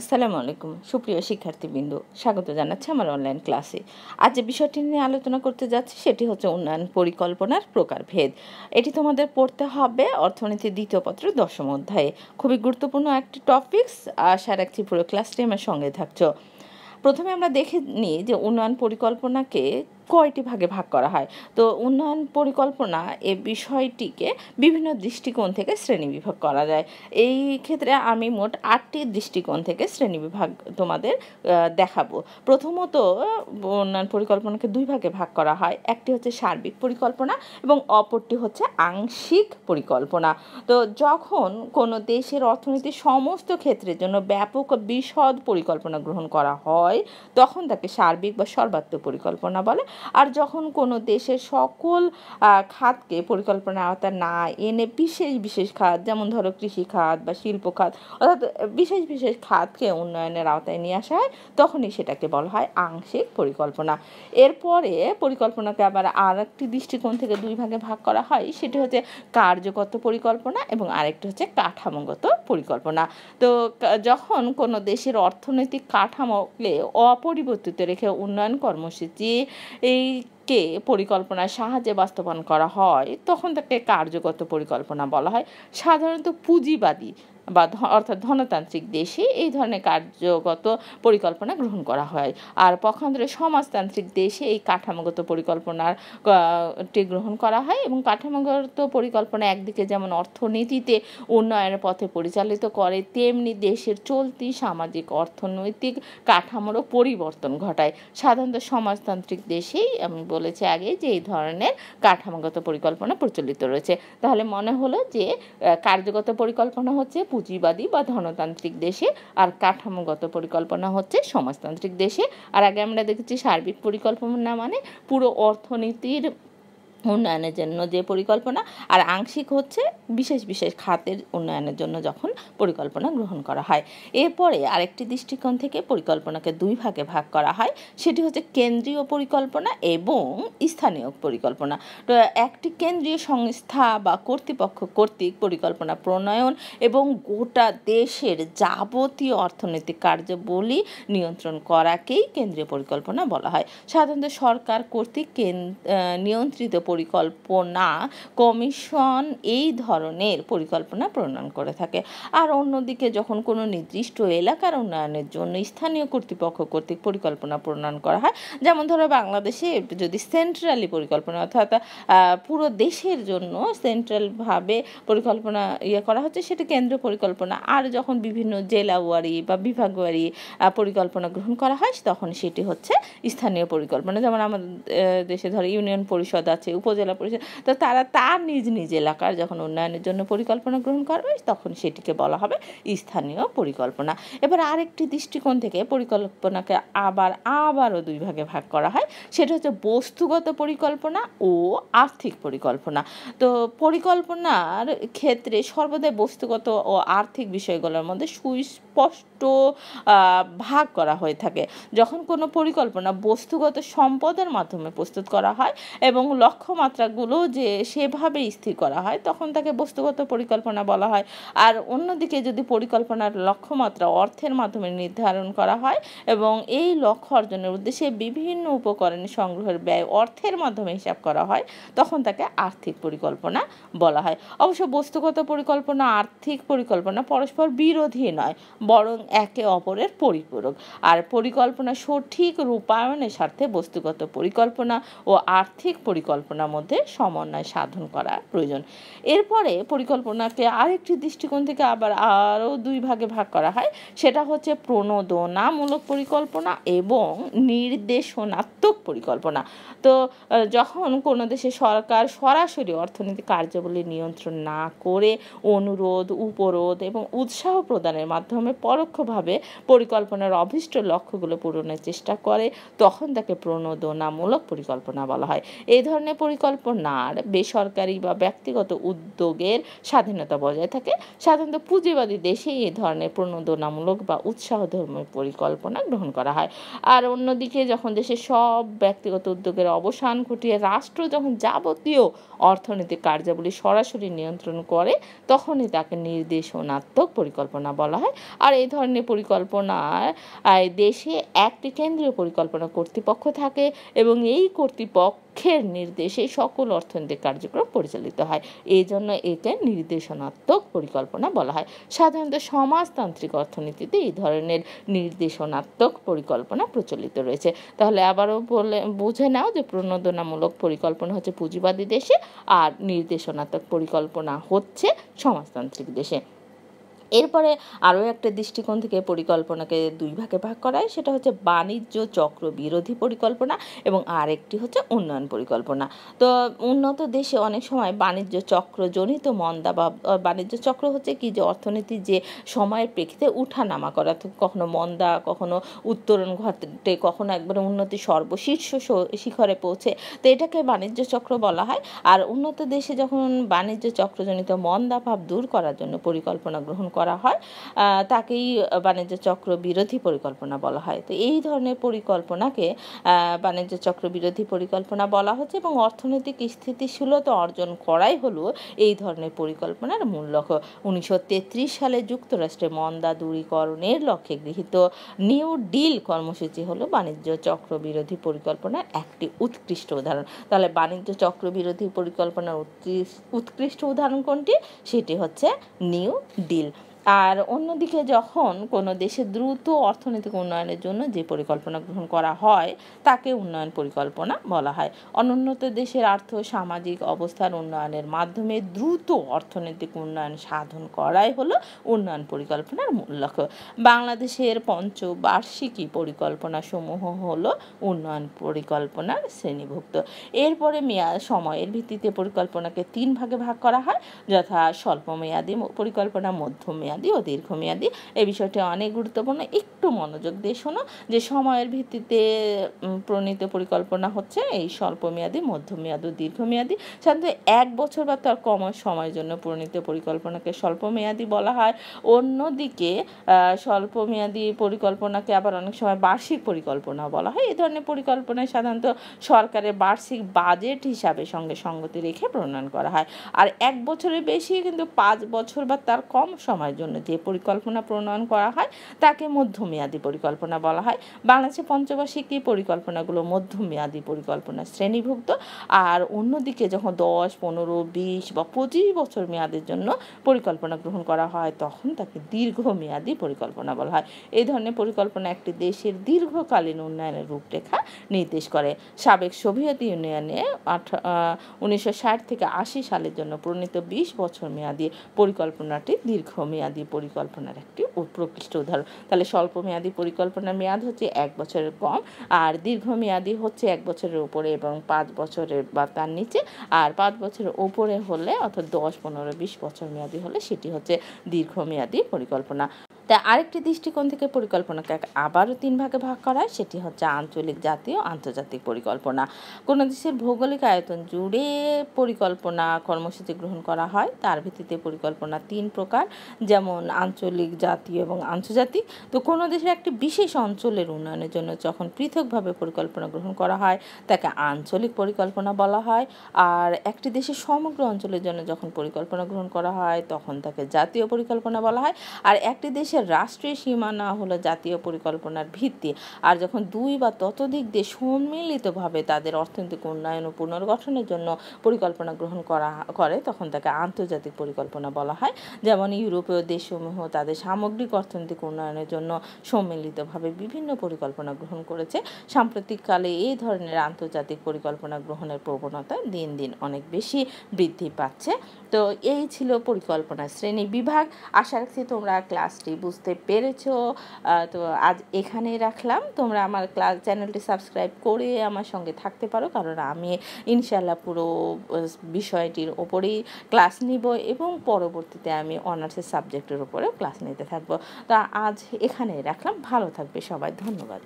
আসসালামু আলাইকুম সুপ্রিয় শিক্ষার্থীবৃন্দ স্বাগত জানাচ্ছি আমার অনলাইন ক্লাসে আজ যে বিষয়টি নিয়ে আলোচনা করতে যাচ্ছি সেটি হচ্ছে উন্নয়ন পরিকল্পনার প্রকারভেদ এটি তোমাদের পড়তে হবে অর্থনীতির দ্বিতীয় পত্র দশম অধ্যায়ে খুবই গুরুত্বপূর্ণ একটি টপিকস আশা রাখছি পুরো ক্লাসটি আমার সঙ্গে থাকছ প্রথমে আমরা দেখে নিই যে উন্নয়ন পরিকল্পনাকে কয়টি ভাগে ভাগ করা হয় তো উন্নয়ন পরিকল্পনা এ বিষয়টিকে বিভিন্ন দৃষ্টিকোণ থেকে শ্রেণীবিভাগ করা যায় এই ক্ষেত্রে আমি মোট আটটি দৃষ্টিকোণ থেকে শ্রেণীবিভাগ তোমাদের দেখাবো প্রথমত উন্নয়ন পরিকল্পনাকে দুই ভাগে ভাগ করা হয় একটি হচ্ছে সার্বিক পরিকল্পনা এবং অপরটি হচ্ছে আংশিক পরিকল্পনা তো যখন কোনো দেশের অর্থনীতির সমস্ত ক্ষেত্রের জন্য ব্যাপক বিশদ পরিকল্পনা গ্রহণ করা হয় তখন তাকে সার্বিক বা সর্বাত্মক পরিকল্পনা বলে আর যখন কোনো দেশের সকল খাতকে পরিকল্পনা আওতা না এনে বিশেষ বিশেষ খাত যেমন ধরো কৃষি খাত বা শিল্প খাত অর্থাৎ বিশেষ বিশেষ খাতকে উন্নয়নের আওতায় নিয়ে আসা হয় তখনই সেটাকে বলা হয় আংশিক পরিকল্পনা এরপরে পরিকল্পনাকে আবার আর একটি দৃষ্টিকোণ থেকে দুই ভাগে ভাগ করা হয় সেটি হচ্ছে কার্যগত পরিকল্পনা এবং আরেকটি হচ্ছে কাঠামোগত পরিকল্পনা তো যখন কোনো দেশের অর্থনৈতিক কাঠামোকে অপরিবর্তিত রেখে উন্নয়ন কর্মসূচি এইকে পরিকল্পনার সাহায্যে বাস্তবায়ন করা হয় তখন তাকে কার্যগত পরিকল্পনা বলা হয় সাধারণত পুঁজিবাদী বা অর্থাৎ ধনতান্ত্রিক দেশে এই ধরনের কার্যগত পরিকল্পনা গ্রহণ করা হয় আর পক্ষান্তরে সমাজতান্ত্রিক দেশে এই কাঠামোগত পরিকল্পনার টি গ্রহণ করা হয় এবং কাঠামোগত পরিকল্পনা একদিকে যেমন অর্থনীতিতে উন্নয়নের পথে পরিচালিত করে তেমনি দেশের চলতি সামাজিক অর্থনৈতিক কাঠামোরও পরিবর্তন ঘটায় সাধারণত সমাজতান্ত্রিক দেশেই আমি বলেছি আগে যে এই ধরনের কাঠামোগত পরিকল্পনা প্রচলিত রয়েছে তাহলে মনে হলো যে কার্যগত পরিকল্পনা হচ্ছে পুঁজিবাদী বা ধনতান্ত্রিক দেশে আর কাঠামোগত পরিকল্পনা হচ্ছে সমাজতান্ত্রিক দেশে আর আগে আমরা দেখেছি সার্বিক পরিকল্পনা মানে পুরো অর্থনীতির উন্নয়নের জন্য যে পরিকল্পনা আর আংশিক হচ্ছে বিশেষ বিশেষ খাতের উন্নয়নের জন্য যখন পরিকল্পনা গ্রহণ করা হয় এরপরে আরেকটি দৃষ্টিকোণ থেকে পরিকল্পনাকে দুই ভাগে ভাগ করা হয় সেটি হচ্ছে কেন্দ্রীয় পরিকল্পনা এবং স্থানীয় পরিকল্পনা তো একটি কেন্দ্রীয় সংস্থা বা কর্তৃপক্ষ কর্তৃক পরিকল্পনা প্রণয়ন এবং গোটা দেশের যাবতীয় অর্থনৈতিক কার্যবলী নিয়ন্ত্রণ করাকেই কেন্দ্রীয় পরিকল্পনা বলা হয় সাধারণত সরকার কর্তৃক নিয়ন্ত্রিত পরিকল্পনা কমিশন এই ধরনের পরিকল্পনা প্রণয়ন করে থাকে আর অন্যদিকে যখন কোনো নির্দিষ্ট এলাকার উন্নয়নের জন্য স্থানীয় কর্তৃপক্ষ কর্তৃক পরিকল্পনা প্রণয়ন করা হয় যেমন ধরো বাংলাদেশে যদি সেন্ট্রালি পরিকল্পনা অর্থাৎ পুরো দেশের জন্য সেন্ট্রালভাবে পরিকল্পনা ইয়ে করা হচ্ছে সেটা কেন্দ্র পরিকল্পনা আর যখন বিভিন্ন জেলা ওয়ারি বা বিভাগ ওয়ারি পরিকল্পনা গ্রহণ করা হয় তখন সেটি হচ্ছে স্থানীয় পরিকল্পনা যেমন আমাদের দেশে ধরো ইউনিয়ন পরিষদ আছে উপজেলা পরিষদ তো তারা তার নিজ নিজ এলাকার যখন উন্নয়নের জন্য পরিকল্পনা গ্রহণ করবে তখন সেটিকে বলা হবে স্থানীয় পরিকল্পনা এবার আরেকটি দৃষ্টিকোণ থেকে পরিকল্পনাকে আবার আবারও দুই ভাগে ভাগ করা হয় সেটা হচ্ছে বস্তুগত পরিকল্পনা ও আর্থিক পরিকল্পনা তো পরিকল্পনার ক্ষেত্রে সর্বদাই বস্তুগত ও আর্থিক বিষয়গুলোর মধ্যে সুই স্পষ্ট ভাগ করা হয়ে থাকে যখন কোনো পরিকল্পনা বস্তুগত সম্পদের মাধ্যমে প্রস্তুত করা হয় এবং লক্ষ্যমাত্রাগুলো যে সেভাবে স্থির করা হয় তখন তাকে বস্তুগত পরিকল্পনা বলা হয় আর অন্যদিকে যদি পরিকল্পনার লক্ষ্যমাত্রা অর্থের মাধ্যমে নির্ধারণ করা হয় এবং এই লক্ষ্য অর্জনের উদ্দেশ্যে বিভিন্ন উপকরণ সংগ্রহের ব্যয় অর্থের মাধ্যমে হিসাব করা হয় তখন তাকে আর্থিক পরিকল্পনা বলা হয় অবশ্য বস্তুগত পরিকল্পনা আর্থিক পরিকল্পনা পরস্পর বিরোধী নয় বরং একে অপরের পরিপূরক আর পরিকল্পনা সঠিক রূপায়ণের স্বার্থে বস্তুগত পরিকল্পনা ও আর্থিক পরিকল্পনার মধ্যে সমন্বয় সাধন করা প্রয়োজন এরপরে পরিকল্পনাকে আরেকটি দৃষ্টিকোণ থেকে আবার আরও দুই ভাগে ভাগ করা হয় সেটা হচ্ছে প্রণোদনামূলক পরিকল্পনা এবং নির্দেশনাত্মক পরিকল্পনা তো যখন কোনো দেশে সরকার সরাসরি অর্থনৈতিক কার্যাবলী নিয়ন্ত্রণ না করে অনুরোধ উপরোধ এবং উৎসাহ প্রদানের মাধ্যমে পরোক্ষভাবে পরিকল্পনার অভিষ্ট লক্ষ্যগুলো পূরণের চেষ্টা করে তখন তাকে প্রণোদনামূলক পরিকল্পনা বলা হয় এই ধরনের পরিকল্পনার বেসরকারি বা ব্যক্তিগত উদ্যোগের স্বাধীনতা বজায় থাকে সাধারণত পুঁজিবাদী দেশে এই ধরনের প্রণোদনামূলক বা উৎসাহধর্মী পরিকল্পনা গ্রহণ করা হয় আর অন্যদিকে যখন দেশে সব ব্যক্তিগত উদ্যোগের অবসান ঘটিয়ে রাষ্ট্র যখন যাবতীয় অর্থনৈতিক কার্যাবলী সরাসরি নিয়ন্ত্রণ করে তখনই তাকে নির্দেশনাত্মক পরিকল্পনা বলা হয় আর এই ধরনের পরিকল্পনার দেশে একটি কেন্দ্রীয় পরিকল্পনা কর্তৃপক্ষ থাকে এবং এই কর্তৃপক্ষের নির্দেশে সকল অর্থনৈতিক কার্যক্রম পরিচালিত হয় এই জন্য একে নির্দেশনাত্মক পরিকল্পনা বলা হয় সাধারণত সমাজতান্ত্রিক অর্থনীতিতে এই ধরনের নির্দেশনাত্মক পরিকল্পনা প্রচলিত রয়েছে তাহলে আবারও বলে বুঝে নাও যে প্রণোদনামূলক পরিকল্পনা হচ্ছে পুঁজিবাদী দেশে আর নির্দেশনাত্মক পরিকল্পনা হচ্ছে সমাজতান্ত্রিক দেশে এরপরে আরও একটা দৃষ্টিকোণ থেকে পরিকল্পনাকে দুই ভাগে ভাগ করা হয় সেটা হচ্ছে বাণিজ্য চক্র বিরোধী পরিকল্পনা এবং আরেকটি হচ্ছে উন্নয়ন পরিকল্পনা তো উন্নত দেশে অনেক সময় বাণিজ্য চক্র জনিত মন্দা বা বাণিজ্য চক্র হচ্ছে কি যে অর্থনীতি যে সময়ের প্রেক্ষিতে নামা করা কখনো মন্দা কখনো উত্তরণ ঘটে কখনো একবারে উন্নতি সর্বশীর্ষ শিখরে পৌঁছে তো এটাকে বাণিজ্য চক্র বলা হয় আর উন্নত দেশে যখন বাণিজ্য চক্রজনিত মন্দাভাব দূর করার জন্য পরিকল্পনা গ্রহণ করা হয় তাকেই বাণিজ্য চক্র বিরোধী পরিকল্পনা বলা হয় তো এই ধরনের পরিকল্পনাকে বাণিজ্য চক্র বিরোধী পরিকল্পনা বলা হচ্ছে এবং অর্থনৈতিক স্থিতিশীলতা অর্জন করাই হলো এই ধরনের পরিকল্পনার মূল লক্ষ্য উনিশশো সালে যুক্তরাষ্ট্রে মন্দা দূরীকরণের লক্ষ্যে গৃহীত নিউ ডিল কর্মসূচি হলো বাণিজ্য চক্র বিরোধী পরিকল্পনার একটি উৎকৃষ্ট উদাহরণ তাহলে বাণিজ্য চক্র বিরোধী পরিকল্পনার উৎকৃষ্ট উদাহরণ কোনটি সেটি হচ্ছে নিউ ডিল আর অন্যদিকে যখন কোনো দেশে দ্রুত অর্থনৈতিক উন্নয়নের জন্য যে পরিকল্পনা গ্রহণ করা হয় তাকে উন্নয়ন পরিকল্পনা বলা হয় অনুন্নত দেশের আর্থ সামাজিক অবস্থার উন্নয়নের মাধ্যমে দ্রুত অর্থনৈতিক উন্নয়ন সাধন করাই হলো উন্নয়ন পরিকল্পনার মূল লক্ষ্য বাংলাদেশের পঞ্চবার্ষিকী পরিকল্পনা সমূহ হলো উন্নয়ন পরিকল্পনার শ্রেণীভুক্ত এরপরে মেয়াদ সময়ের ভিত্তিতে পরিকল্পনাকে তিন ভাগে ভাগ করা হয় যথা স্বল্পমেয়াদী পরিকল্পনা মধ্যমেয়াদী মেয়াদি ও দীর্ঘমেয়াদি এই বিষয়টি অনেক গুরুত্বপূর্ণ একটু মনোযোগ দিয়ে শোনো যে সময়ের ভিত্তিতে প্রণীত পরিকল্পনা হচ্ছে এই স্বল্পমেয়াদী মধ্যমেয়াদী ও দীর্ঘমেয়াদী সাধারণত এক বছর বা তার কম সময়ের জন্য প্রণীত পরিকল্পনাকে স্বল্পমেয়াদী বলা হয় অন্যদিকে স্বল্পমেয়াদী পরিকল্পনাকে আবার অনেক সময় বার্ষিক পরিকল্পনা বলা হয় এই ধরনের পরিকল্পনায় সাধারণত সরকারের বার্ষিক বাজেট হিসাবে সঙ্গে সঙ্গতি রেখে প্রণয়ন করা হয় আর এক বছরের বেশি কিন্তু পাঁচ বছর বা তার কম সময়ের জন্য যে পরিকল্পনা প্রণয়ন করা হয় তাকে মধ্যমেয়াদী পরিকল্পনা বলা হয় বাংলাদেশে পঞ্চবার্ষিক এই পরিকল্পনাগুলো মধ্যমেয়াদী পরিকল্পনা শ্রেণীভুক্ত আর অন্যদিকে যখন দশ পনেরো বিশ বা পঁচিশ বছর মেয়াদের জন্য পরিকল্পনা গ্রহণ করা হয় তখন তাকে দীর্ঘমেয়াদী পরিকল্পনা বলা হয় এই ধরনের পরিকল্পনা একটি দেশের দীর্ঘকালীন উন্নয়নের রূপরেখা নির্দেশ করে সাবেক সোভিয়েত ইউনিয়নে উনিশশো ষাট থেকে আশি সালের জন্য প্রণীত বিশ বছর মেয়াদী পরিকল্পনাটি দীর্ঘমেয়াদী স্বল্পমেয়াদী পরিকল্পনার একটি প্রকৃষ্ট উদাহরণ তাহলে স্বল্প মেয়াদী পরিকল্পনার মেয়াদ হচ্ছে এক বছরের কম আর দীর্ঘমেয়াদী হচ্ছে এক বছরের উপরে এবং পাঁচ বছরের বা তার নিচে আর পাঁচ বছরের উপরে হলে অর্থাৎ দশ পনেরো বিশ বছর মেয়াদি হলে সেটি হচ্ছে দীর্ঘমেয়াদী পরিকল্পনা তাই আরেকটি দৃষ্টিকোণ থেকে পরিকল্পনাকে আবারও তিন ভাগে ভাগ করা হয় সেটি হচ্ছে আঞ্চলিক জাতীয় আন্তর্জাতিক পরিকল্পনা কোনো দেশের ভৌগোলিক আয়তন জুড়ে পরিকল্পনা কর্মসূচি গ্রহণ করা হয় তার ভিত্তিতে পরিকল্পনা তিন প্রকার যেমন আঞ্চলিক জাতীয় এবং আন্তর্জাতিক তো কোনো দেশের একটি বিশেষ অঞ্চলের উন্নয়নের জন্য যখন পৃথকভাবে পরিকল্পনা গ্রহণ করা হয় তাকে আঞ্চলিক পরিকল্পনা বলা হয় আর একটি দেশের সমগ্র অঞ্চলের জন্য যখন পরিকল্পনা গ্রহণ করা হয় তখন তাকে জাতীয় পরিকল্পনা বলা হয় আর একটি দেশের দেশের রাষ্ট্রীয় সীমানা হলো জাতীয় পরিকল্পনার ভিত্তি আর যখন দুই বা ততোধিক দেশ সম্মিলিতভাবে তাদের অর্থনৈতিক উন্নয়ন ও পুনর্গঠনের জন্য পরিকল্পনা গ্রহণ করা করে তখন তাকে আন্তর্জাতিক পরিকল্পনা বলা হয় যেমন ইউরোপীয় দেশসমূহ তাদের সামগ্রিক অর্থনৈতিক উন্নয়নের জন্য সম্মিলিতভাবে বিভিন্ন পরিকল্পনা গ্রহণ করেছে সাম্প্রতিককালে এই ধরনের আন্তর্জাতিক পরিকল্পনা গ্রহণের প্রবণতা দিন দিন অনেক বেশি বৃদ্ধি পাচ্ছে তো এই ছিল পরিকল্পনা শ্রেণী বিভাগ আশা রাখছি তোমরা ক্লাসটি বুঝতে পেরেছো তো আজ এখানে রাখলাম তোমরা আমার ক্লাস চ্যানেলটি সাবস্ক্রাইব করে আমার সঙ্গে থাকতে পারো কারণ আমি ইনশাল্লাহ পুরো বিষয়টির ওপরেই ক্লাস নিব এবং পরবর্তীতে আমি অনার্সের সাবজেক্টের ওপরেও ক্লাস নিতে থাকবো তা আজ এখানে রাখলাম ভালো থাকবে সবাই ধন্যবাদ